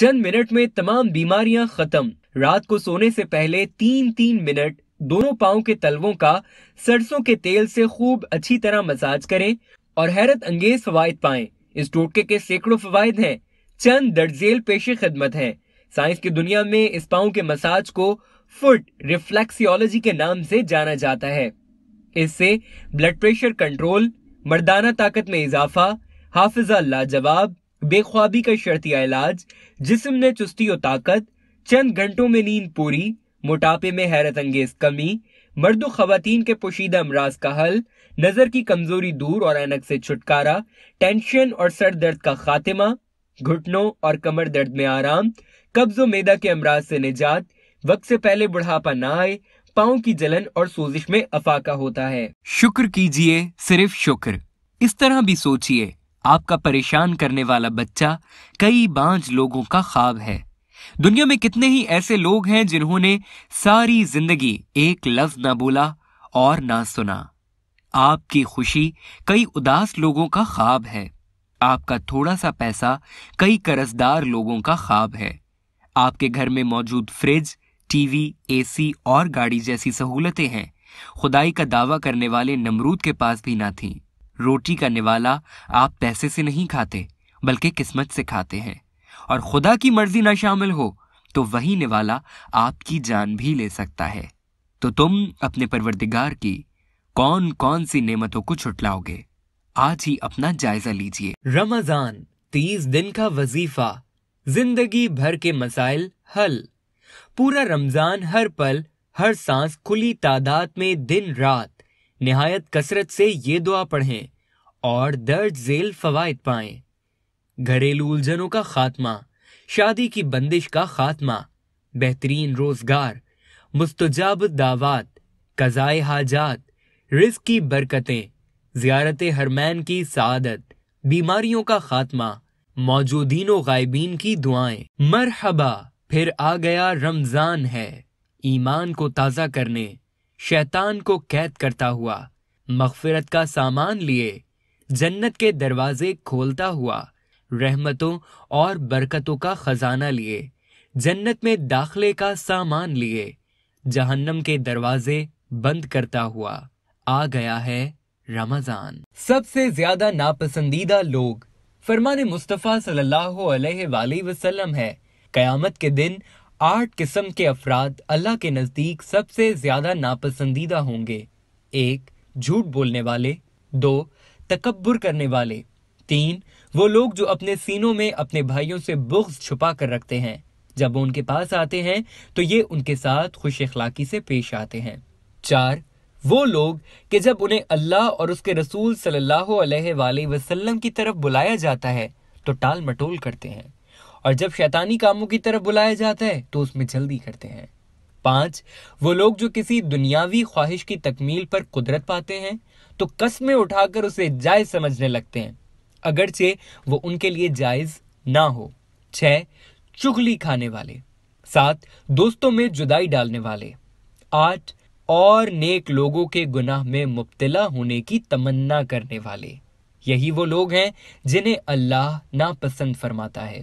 चंद minute में तमाम बीमारियां खत्म रात को सोने से पहले तीन तीन मिनट दोनों पाओ के तलवों का सरसों के तेल से खूब अच्छी तरह मसाज करें और हैरत अंगेज फवायद पाएं इस टोटके के सैकड़ों फवायद हैं चंद दर्जेल पेशे खिदमत हैं साइंस की दुनिया में इस पाओ के मसाज को फुट रिफ्लेक्सियोलॉजी के नाम से जाना जाता है इससे ब्लड प्रेशर कंट्रोल मर्दाना ताकत में इजाफा हाफिजा लाजवाब बेख्वाबी का शर्तिया इलाज जिसम ने चुस्ती और ताकत चंद घंटों में नींद पूरी मोटापे में हैरत अंगेज कमी मर्द खातन के पोशीदा अमराज का हल नज़र की कमजोरी दूर और एनक से छुटकारा टेंशन और सर दर्द का खात्मा घुटनों और कमर दर्द में आराम कब्ज मैदा के अमराज से निजात वक्त से पहले बुढ़ापा ना आए पाओ की जलन और सोजिश में अफाका होता है शुक्र कीजिए सिर्फ शुक्र इस तरह भी सोचिए आपका परेशान करने वाला बच्चा कई बांझ लोगों का ख्वाब है दुनिया में कितने ही ऐसे लोग हैं जिन्होंने सारी जिंदगी एक लफ्ज ना बोला और ना सुना आपकी खुशी कई उदास लोगों का ख्वाब है आपका थोड़ा सा पैसा कई कर्जदार लोगों का ख्वाब है आपके घर में मौजूद फ्रिज टीवी एसी और गाड़ी जैसी सहूलतें हैं खुदाई का दावा करने वाले नमरूद के पास भी ना थीं रोटी का निवाला आप पैसे से नहीं खाते बल्कि किस्मत से खाते हैं और खुदा की मर्जी ना शामिल हो तो वही निवाला आपकी जान भी ले सकता है तो तुम अपने परवरदिगार की कौन कौन सी नेमतों को छुटलाओगे आज ही अपना जायजा लीजिए रमजान तीस दिन का वजीफा जिंदगी भर के मसाइल हल पूरा रमजान हर पल हर सांस खुली तादाद में दिन रात नहायत कसरत से ये दुआ पढ़ें और दर्ज जेल फवायद पाएं घरेलू उलझनों का खात्मा शादी की बंदिश का खात्मा बेहतरीन रोजगार मुस्तजाब दावात कज़ाए हाजात रिस्क की बरकतें जियारत हरमैन की सादत बीमारियों का खात्मा मौजूदीन गायबीन की दुआएं मरहबा फिर आ गया रमज़ान है ईमान को ताज़ा करने शैतान को कैद करता हुआ मगफिरत का सामान लिए जन्नत के दरवाजे खोलता हुआ रहमतों और बरकतों का खजाना लिए जन्नत में दाखले का सामान लिए जहन्नम के दरवाजे बंद करता हुआ आ गया है रमजान सबसे ज्यादा नापसंदीदा लोग फरमान मुस्तफ़ा सल्लल्लाहु अलैहि वसल्लम है कयामत के दिन आठ किस्म के अफराद अल्लाह के नज़दीक सबसे ज़्यादा नापसंदीदा होंगे एक झूठ बोलने वाले दो तकबर करने वाले तीन वो लोग जो अपने सीनों में अपने भाइयों से बुख्स छुपा कर रखते हैं जब वो उनके पास आते हैं तो ये उनके साथ खुश अखलाकी से पेश आते हैं चार वो लोग कि जब उन्हें अल्लाह और उसके रसूल सल्लल्लाहु अलैहि वसल्लम की तरफ बुलाया जाता है तो टाल मटोल करते हैं और जब शैतानी कामों की तरफ बुलाया जाता है तो उसमें जल्दी करते हैं पांच वो लोग जो किसी दुनियावी ख्वाहिश की तकमील पर कुदरत पाते हैं तो कस्में उठाकर उसे जायज समझने लगते हैं अगरचे वो उनके लिए जायज ना हो छह चुगली खाने वाले सात दोस्तों में जुदाई डालने वाले आठ और नेक लोगों के गुनाह में मुबतला होने की तमन्ना करने वाले यही वो लोग हैं जिन्हें अल्लाह नापसंद फरमाता है